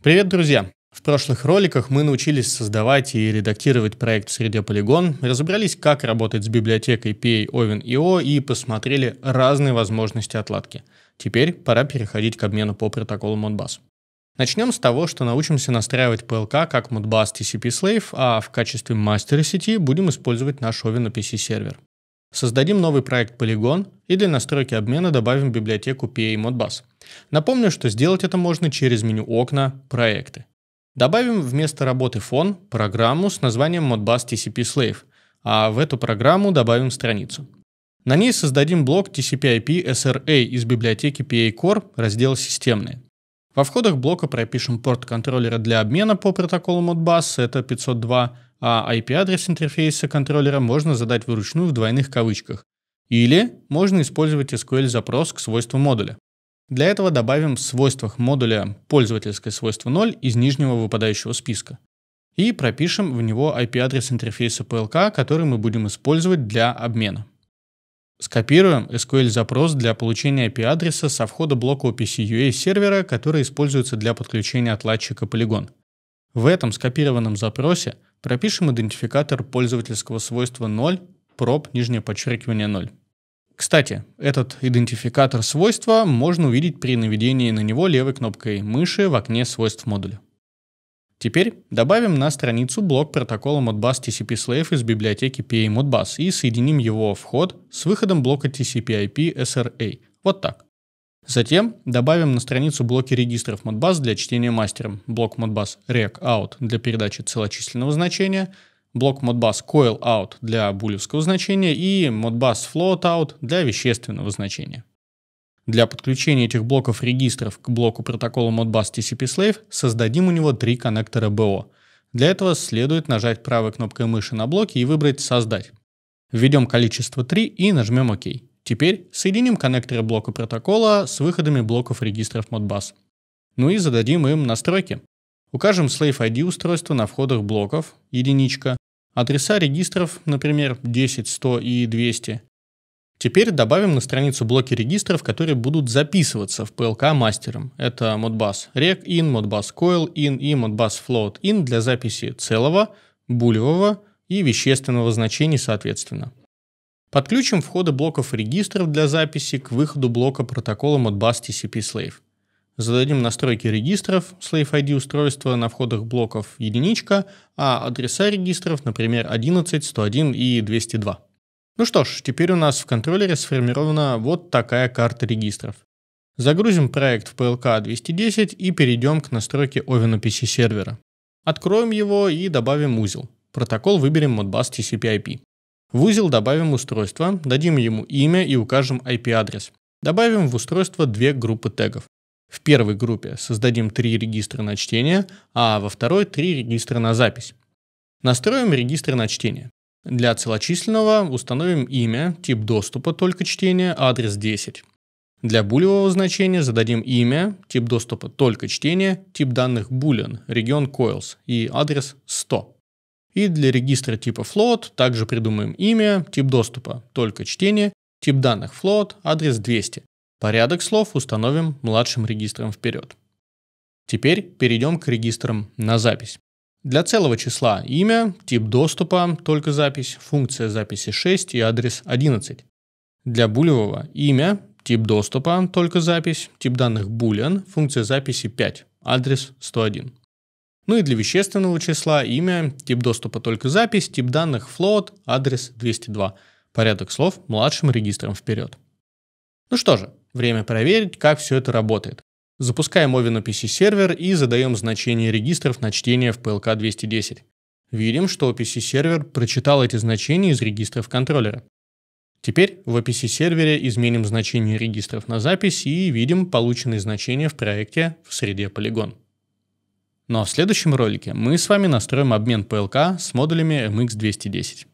Привет, друзья! В прошлых роликах мы научились создавать и редактировать проект в среде Polygon, разобрались, как работать с библиотекой PA Oven.io и посмотрели разные возможности отладки. Теперь пора переходить к обмену по протоколу Modbus. Начнем с того, что научимся настраивать PLK как Modbus TCP Slave, а в качестве мастера сети будем использовать наш Oven OPC сервер. Создадим новый проект Polygon и для настройки обмена добавим библиотеку PA Modbus. Напомню, что сделать это можно через меню окна «Проекты». Добавим вместо работы фон программу с названием Modbus TCP Slave, а в эту программу добавим страницу. На ней создадим блок TCP/IP SRA из библиотеки PA Core, раздел «Системные». Во входах блока пропишем порт контроллера для обмена по протоколу Modbus, это 502, а IP-адрес интерфейса контроллера можно задать вручную в двойных кавычках. Или можно использовать SQL-запрос к свойству модуля. Для этого добавим в свойствах модуля пользовательское свойство 0 из нижнего выпадающего списка. И пропишем в него IP-адрес интерфейса PLK, который мы будем использовать для обмена. Скопируем SQL-запрос для получения IP-адреса со входа блока OPC UA сервера, который используется для подключения отладчика Polygon. В этом скопированном запросе – Пропишем идентификатор пользовательского свойства 0, проб, нижнее подчеркивание 0. Кстати, этот идентификатор свойства можно увидеть при наведении на него левой кнопкой мыши в окне свойств модуля. Теперь добавим на страницу блок протокола Modbus TCP Slave из библиотеки PA Modbus и соединим его вход с выходом блока TCP IP SRA. Вот так. Затем добавим на страницу блоки регистров Modbus для чтения мастером, блок Modbus reg out для передачи целочисленного значения, блок Modbus coil out для булевского значения и Modbus float out для вещественного значения. Для подключения этих блоков регистров к блоку протокола Modbus TCP Slave создадим у него три коннектора BO. Для этого следует нажать правой кнопкой мыши на блоке и выбрать «Создать». Введем количество 3 и нажмем «Ок». Теперь соединим коннекторы блока протокола с выходами блоков регистров Modbus. Ну и зададим им настройки. Укажем Slave ID устройства на входах блоков, единичка, адреса регистров, например, 10, 100 и 200. Теперь добавим на страницу блоки регистров, которые будут записываться в PLK мастером. Это Modbus Reg in, Modbus Coil in и Modbus Float in для записи целого, булевого и вещественного значений соответственно. Подключим входы блоков регистров для записи к выходу блока протокола Modbus TCP Slave. Зададим настройки регистров, Slave ID устройства на входах блоков единичка, а адреса регистров, например, 11, 101 и 202. Ну что ж, теперь у нас в контроллере сформирована вот такая карта регистров. Загрузим проект в PLK 210 и перейдем к настройке Oven PC сервера. Откроем его и добавим узел. Протокол выберем Modbus TCP IP. В узел добавим устройство, дадим ему имя и укажем IP-адрес. Добавим в устройство две группы тегов. В первой группе создадим три регистра на чтение, а во второй три регистра на запись. Настроим регистры на чтение. Для целочисленного установим имя, тип доступа только чтения, адрес 10. Для булевого значения зададим имя, тип доступа только чтения, тип данных boolean, регион coils и адрес 100. И для регистра типа float также придумаем имя, тип доступа – только чтение, тип данных float, адрес 200. Порядок слов установим младшим регистром вперед. Теперь перейдем к регистрам на запись. Для целого числа имя, тип доступа, только запись, функция записи 6 и адрес 11. Для булевого имя, тип доступа, только запись, тип данных boolean, функция записи 5, адрес 101. Ну и для вещественного числа имя, тип доступа только запись, тип данных float, адрес 202. Порядок слов младшим регистром вперед. Ну что же, время проверить, как все это работает. Запускаем Ovin OPC сервер и задаем значение регистров на чтение в PLK 210. Видим, что OPC сервер прочитал эти значения из регистров контроллера. Теперь в OPC сервере изменим значение регистров на запись и видим полученные значения в проекте в среде полигон. Но ну, а в следующем ролике мы с вами настроим обмен ПЛК с модулями MX210.